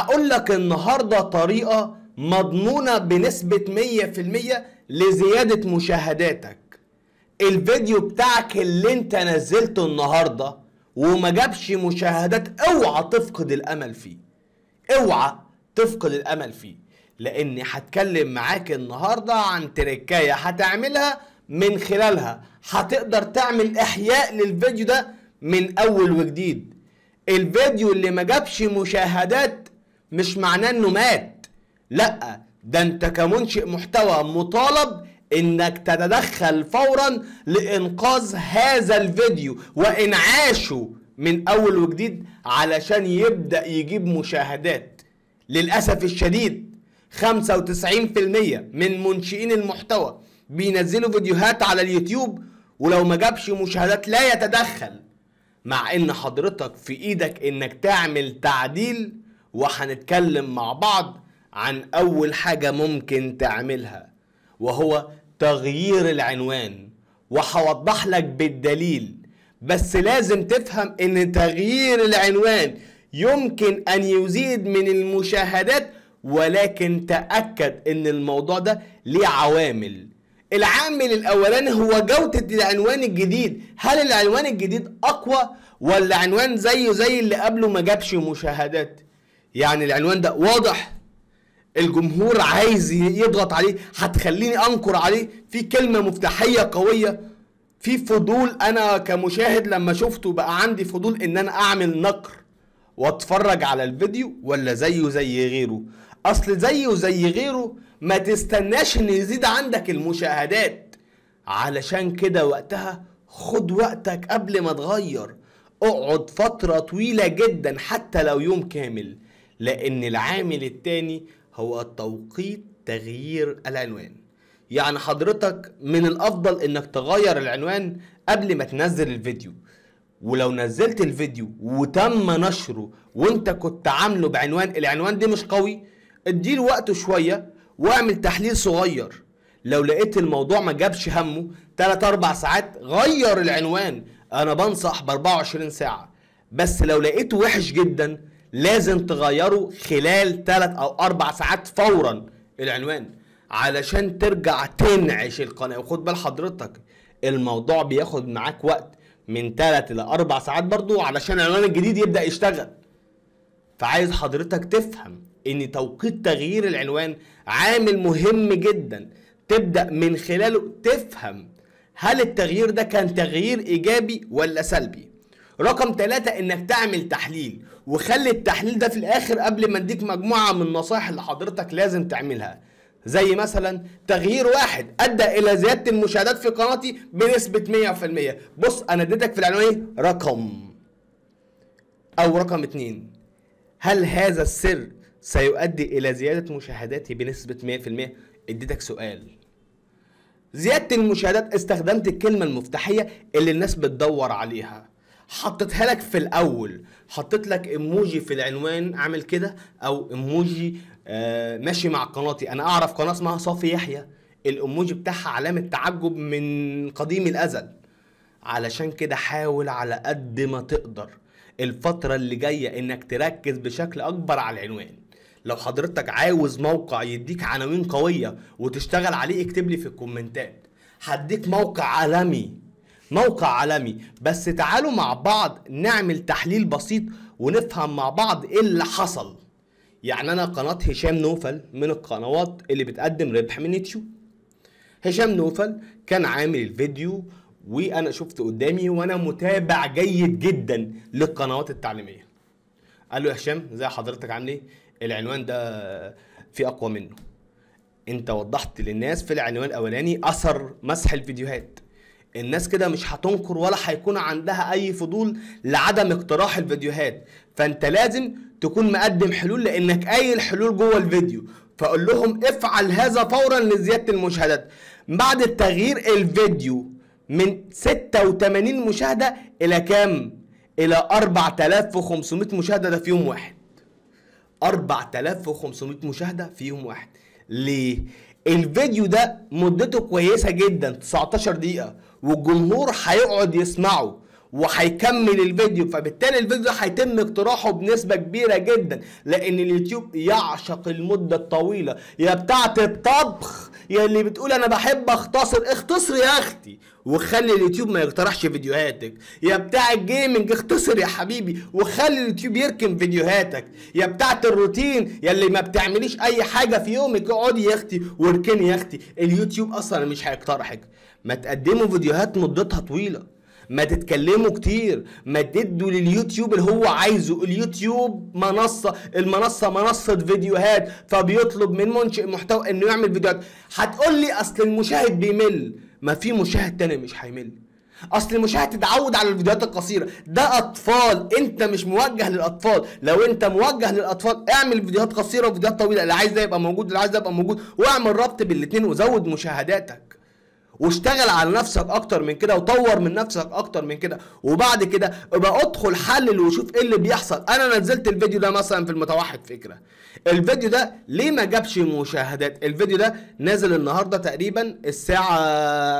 هقول لك النهارده طريقه مضمونه بنسبه 100% لزياده مشاهداتك الفيديو بتاعك اللي انت نزلته النهارده وما جابش مشاهدات اوعى تفقد الامل فيه اوعى تفقد الامل فيه لاني هتكلم معاك النهارده عن تركايه هتعملها من خلالها هتقدر تعمل احياء للفيديو ده من اول وجديد الفيديو اللي ما جابش مشاهدات مش معناه انه مات لا ده انت كمنشئ محتوى مطالب انك تتدخل فورا لانقاذ هذا الفيديو وانعاشه من اول وجديد علشان يبدا يجيب مشاهدات للاسف الشديد 95% من منشئين المحتوى بينزلوا فيديوهات على اليوتيوب ولو ما جابش مشاهدات لا يتدخل مع ان حضرتك في ايدك انك تعمل تعديل وهنتكلم مع بعض عن أول حاجة ممكن تعملها وهو تغيير العنوان وهوضح لك بالدليل بس لازم تفهم ان تغيير العنوان يمكن ان يزيد من المشاهدات ولكن تأكد ان الموضوع ده ليه عوامل العامل الاولاني هو جودة العنوان الجديد هل العنوان الجديد اقوى ولا عنوان زيه زي اللي قبله ما جابش مشاهدات يعني العنوان ده واضح الجمهور عايز يضغط عليه هتخليني انكر عليه في كلمه مفتاحيه قويه في فضول انا كمشاهد لما شفته بقى عندي فضول ان انا اعمل نقر واتفرج على الفيديو ولا زيه زي غيره اصل زيه زي غيره ما تستناش ان يزيد عندك المشاهدات علشان كده وقتها خد وقتك قبل ما تغير اقعد فترة طويلة جدا حتى لو يوم كامل لأن العامل التاني هو التوقيت تغيير العنوان يعني حضرتك من الأفضل إنك تغير العنوان قبل ما تنزل الفيديو ولو نزلت الفيديو وتم نشره وانت كنت عامله بعنوان العنوان ده مش قوي اديله وقته شوية واعمل تحليل صغير لو لقيت الموضوع ما جابش همه 3 4 ساعات غير العنوان انا بنصح ب 24 ساعة بس لو لقيته وحش جدا لازم تغيره خلال ثلاث او اربع ساعات فورا العنوان علشان ترجع تنعش القناه وخد بال حضرتك الموضوع بياخد معاك وقت من ثلاث الى اربع ساعات برضو علشان العنوان الجديد يبدا يشتغل فعايز حضرتك تفهم ان توقيت تغيير العنوان عامل مهم جدا تبدا من خلاله تفهم هل التغيير ده كان تغيير ايجابي ولا سلبي رقم ثلاثة انك تعمل تحليل وخلي التحليل ده في الاخر قبل ما اديك مجموعة من النصائح اللي حضرتك لازم تعملها زي مثلا تغيير واحد ادى الى زيادة المشاهدات في قناتي بنسبة 100% بص انا اديتك في العنوان إيه؟ رقم او رقم اتنين هل هذا السر سيؤدي الى زيادة مشاهداتي بنسبة 100% اديتك سؤال زيادة المشاهدات استخدمت الكلمة المفتاحية اللي الناس بتدور عليها حطيتها لك في الاول حطيت لك ايموجي في العنوان عامل كده او ايموجي آه ماشي مع قناتي انا اعرف قناه اسمها صافي يحيى الايموجي بتاعها علامه تعجب من قديم الازل علشان كده حاول على قد ما تقدر الفتره اللي جايه انك تركز بشكل اكبر على العنوان لو حضرتك عاوز موقع يديك عناوين قويه وتشتغل عليه اكتب لي في الكومنتات هديك موقع عالمي موقع عالمي بس تعالوا مع بعض نعمل تحليل بسيط ونفهم مع بعض ايه اللي حصل يعني انا قناة هشام نوفل من القنوات اللي بتقدم ربح من يوتيوب هشام نوفل كان عامل الفيديو وانا شفت قدامي وانا متابع جيد جدا للقنوات التعليميه قال له يا هشام زي حضرتك عامل ايه العنوان ده في اقوى منه انت وضحت للناس في العنوان الاولاني اثر مسح الفيديوهات الناس كده مش هتنكر ولا هيكون عندها اي فضول لعدم اقتراح الفيديوهات فانت لازم تكون مقدم حلول لانك قايل حلول جوه الفيديو فقول لهم افعل هذا فورا لزياده المشاهدات بعد التغيير الفيديو من 86 مشاهده الى كام الى 4500 مشاهده ده في يوم واحد 4500 مشاهده في يوم واحد ليه الفيديو ده مدته كويسه جدا 19 دقيقه والجمهور هيقعد يسمعه وهيكمل الفيديو فبالتالي الفيديو هيتم اقتراحه بنسبه كبيره جدا لان اليوتيوب يعشق المده الطويله يا بتاعه الطبخ يا اللي بتقول انا بحب اختصر اختصر يا اختي وخلي اليوتيوب ما يقترحش فيديوهاتك يا بتاع الجيمنج اختصر يا حبيبي وخلي اليوتيوب يركن فيديوهاتك يا بتاعة الروتين يا اللي ما بتعمليش اي حاجة في يومك اقعدي يا اختي واركني يا اختي اليوتيوب اصلا مش هيقترحك ما تقدموا فيديوهات مدتها طويلة ما تتكلموا كتير ما تدوا لليوتيوب اللي هو عايزه اليوتيوب منصة المنصة منصة فيديوهات فبيطلب من منشئ محتوى انه يعمل فيديوهات هتقول لي اصل المشاهد بيمل ما في مشاهد تاني مش هيمل اصل المشاهد تتعود على الفيديوهات القصيره ده اطفال انت مش موجه للاطفال لو انت موجه للاطفال اعمل فيديوهات قصيره وفيديوهات طويله اللي عايز ده يبقى موجود اللي عايز ده يبقى موجود واعمل ربط الاثنين وزود مشاهداتك واشتغل على نفسك اكتر من كده وطور من نفسك اكتر من كده وبعد كده ابقى ادخل حلل وشوف ايه اللي بيحصل انا نزلت الفيديو ده مثلا في المتوحد فكره الفيديو ده ليه ما جابش مشاهدات الفيديو ده نازل النهارده تقريبا الساعه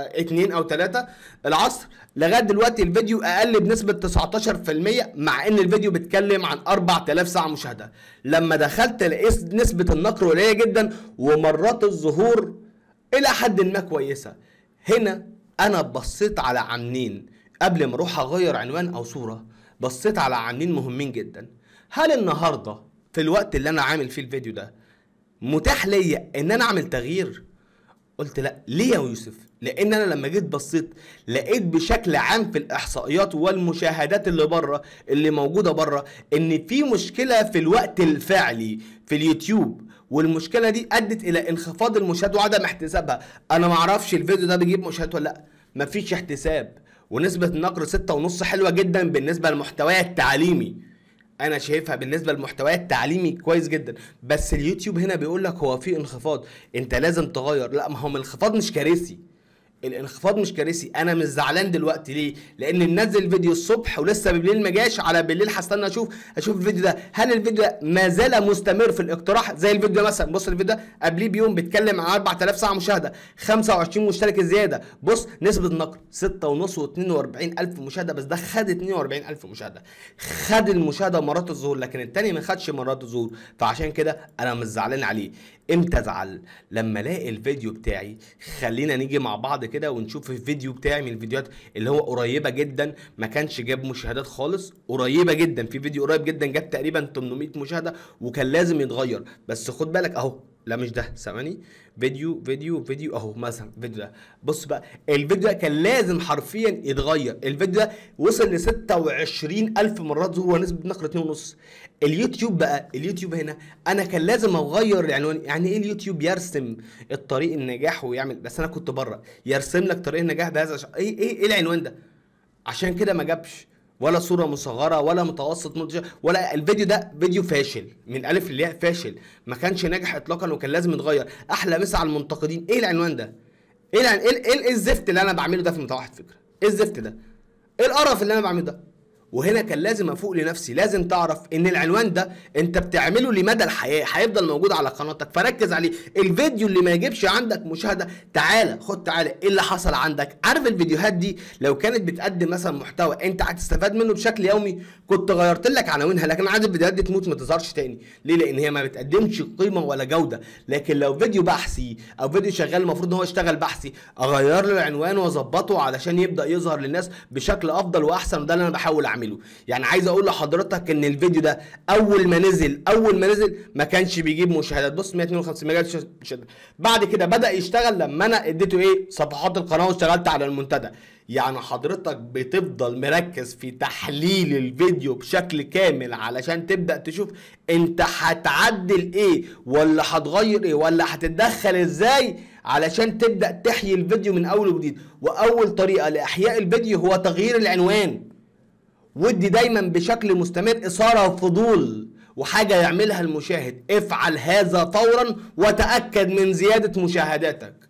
2 او 3 العصر لغايه دلوقتي الفيديو اقل بنسبه 19% مع ان الفيديو بيتكلم عن 4000 ساعه مشاهده لما دخلت لقيت نسبه النقر قليله جدا ومرات الظهور الى حد ما كويسه هنا انا بصيت على عاملين قبل ما اروح اغير عنوان او صوره بصيت على عاملين مهمين جدا هل النهارده في الوقت اللي انا عامل فيه الفيديو ده متاح ليا ان انا اعمل تغيير قلت لا ليه يا يوسف لان انا لما جيت بصيت لقيت بشكل عام في الاحصائيات والمشاهدات اللي بره اللي موجوده بره ان في مشكله في الوقت الفعلي في اليوتيوب والمشكله دي ادت الى انخفاض المشاهدات وعدم احتسابها انا ما اعرفش الفيديو ده بيجيب مشاهدات ولا لا مفيش احتساب ونسبه النقر 6.5 حلوه جدا بالنسبه لمحتوايا التعليمي انا شايفها بالنسبه للمحتوى التعليمي كويس جدا بس اليوتيوب هنا بيقول لك هو في انخفاض انت لازم تغير لا ما هو الانخفاض مش كارثي الانخفاض مش كارثي انا مش زعلان دلوقتي ليه لان ننزل فيديو الصبح ولسه بالليل ما جاش على بالليل هستنى اشوف اشوف الفيديو ده هل الفيديو ده ما زال مستمر في الاقتراح زي الفيديو ده مثلا بص الفيديو ده قبليه بيوم بيتكلم عن 4000 ساعه مشاهده 25 مشترك زياده بص نسبه النقر 6.5 و42000 مشاهده بس ده خد 42000 مشاهده خد المشاهده مرات الظهور لكن الثاني ما خدش مرات الظهور فعشان كده انا مش زعلان عليه امتى ازعل لما الاقي الفيديو بتاعي خلينا نيجي مع بعض كده ونشوف الفيديو بتاعي من الفيديوهات اللي هو قريبه جدا ما كانش جاب مشاهدات خالص قريبه جدا في فيديو قريب جدا جاب تقريبا 800 مشاهده وكان لازم يتغير بس خد بالك اهو لا مش ده ثواني فيديو فيديو فيديو اهو مثلا الفيديو ده بص بقى الفيديو ده كان لازم حرفيا يتغير الفيديو ده وصل ل 26000 مرات ظهور ونسبه نقر 2.5 اليوتيوب بقى اليوتيوب هنا انا كان لازم اغير العنوان يعني ايه اليوتيوب يرسم الطريق النجاح ويعمل بس انا كنت بره يرسم لك طريق النجاح بهذا ايه ايه ايه العنوان ده عشان كده ما جابش ولا صوره مصغره ولا متوسط ولا الفيديو ده فيديو فاشل من الف للياء فاشل ما كانش ناجح اطلاقا وكان لازم يتغير احلى مسا على المنتقدين ايه العنوان ده ايه إيه, ايه الزفت اللي انا بعمله ده في متوحد فكره ايه الزفت ده ايه القرف اللي انا بعمله ده وهنا كان لازم افوق لنفسي لازم تعرف ان العنوان ده انت بتعمله لمدى الحياه هيفضل موجود على قناتك فركز عليه الفيديو اللي ما يجيبش عندك مشاهده تعالى خد تعالى ايه اللي حصل عندك عارف الفيديوهات دي لو كانت بتقدم مثلا محتوى انت هتستفاد منه بشكل يومي كنت غيرت لك عناوينها لكن عاد الفيديوهات دي تموت ما تظهرش تاني ليه لان هي ما بتقدمش قيمه ولا جوده لكن لو فيديو بحثي او فيديو شغال المفروض ان هو يشتغل بحثي اغير له العنوان واظبطه علشان يبدا يظهر للناس بشكل افضل واحسن وده اللي انا بحاول اعمله يعني عايز اقول لحضرتك ان الفيديو ده اول ما نزل اول ما نزل ما كانش بيجيب مشاهدات بص 152 ما جابش مشاهدات بعد كده بدا يشتغل لما انا اديته ايه صفحات القناه واشتغلت على المنتدى يعني حضرتك بتفضل مركز في تحليل الفيديو بشكل كامل علشان تبدا تشوف انت هتعدل ايه ولا هتغير ايه ولا هتتدخل ازاي علشان تبدا تحيي الفيديو من اول وجديد واول طريقه لاحياء الفيديو هو تغيير العنوان ودي دايما بشكل مستمر اثاره وفضول وحاجه يعملها المشاهد افعل هذا فورا وتاكد من زياده مشاهداتك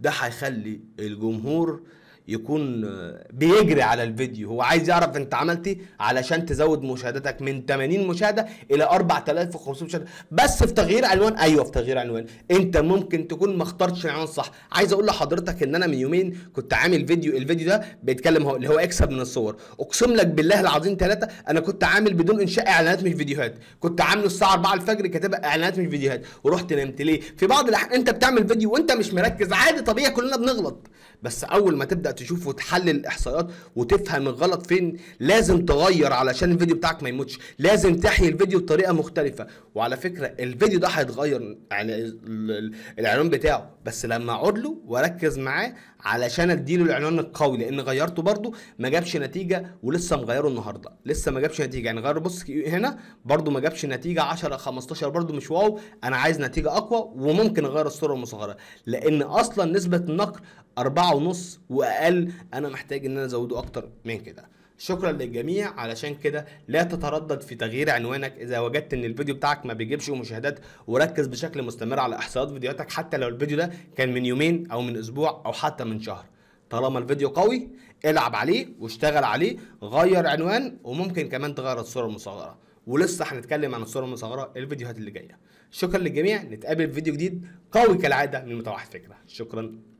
ده هيخلي الجمهور يكون آه، بيجري على الفيديو هو عايز يعرف انت عملت ايه علشان تزود مشاهدتك من 80 مشاهده الى 4500 مشاهده بس في تغيير عنوان ايوه في تغيير عنوان انت ممكن تكون ما اخترتش العنوان صح عايز اقول لحضرتك ان انا من يومين كنت عامل فيديو الفيديو ده بيتكلم هو اللي هو اكسب من الصور اقسم لك بالله العظيم ثلاثه انا كنت عامل بدون انشاء اعلانات مش فيديوهات كنت عامله الساعه 4 الفجر كاتبها اعلانات مش فيديوهات ورحت نمت ليه في بعض الاحيان انت بتعمل فيديو وانت مش مركز عادي طبيعي كلنا بنغلط بس اول ما تبدا تشوف وتحلل الاحصائيات وتفهم الغلط فين لازم تغير علشان الفيديو بتاعك ما يموتش لازم تحيي الفيديو بطريقه مختلفه وعلى فكره الفيديو ده هيتغير يعني الاعلان بتاعه بس لما اقعد له واركز معاه علشان اديله العنوان القوي لان غيرته برده ما جابش نتيجه ولسه مغيره النهارده لسه ما جابش نتيجه يعني غير بص هنا برده ما جابش نتيجه 10 15 برده مش واو انا عايز نتيجه اقوى وممكن اغير الصوره المصغره لان اصلا نسبه النقر أربعة ونص واقل انا محتاج ان انا ازوده اكتر من كده شكرا للجميع علشان كده لا تتردد في تغيير عنوانك اذا وجدت ان الفيديو بتاعك ما بيجيبش مشاهدات وركز بشكل مستمر على احصائيات فيديوهاتك حتى لو الفيديو ده كان من يومين او من اسبوع او حتى من شهر طالما الفيديو قوي العب عليه واشتغل عليه غير عنوان وممكن كمان تغير الصوره المصغره ولسه هنتكلم عن الصوره المصغره الفيديوهات اللي جايه شكرا للجميع نتقابل في فيديو جديد قوي كالعاده من متوحد فكره شكرا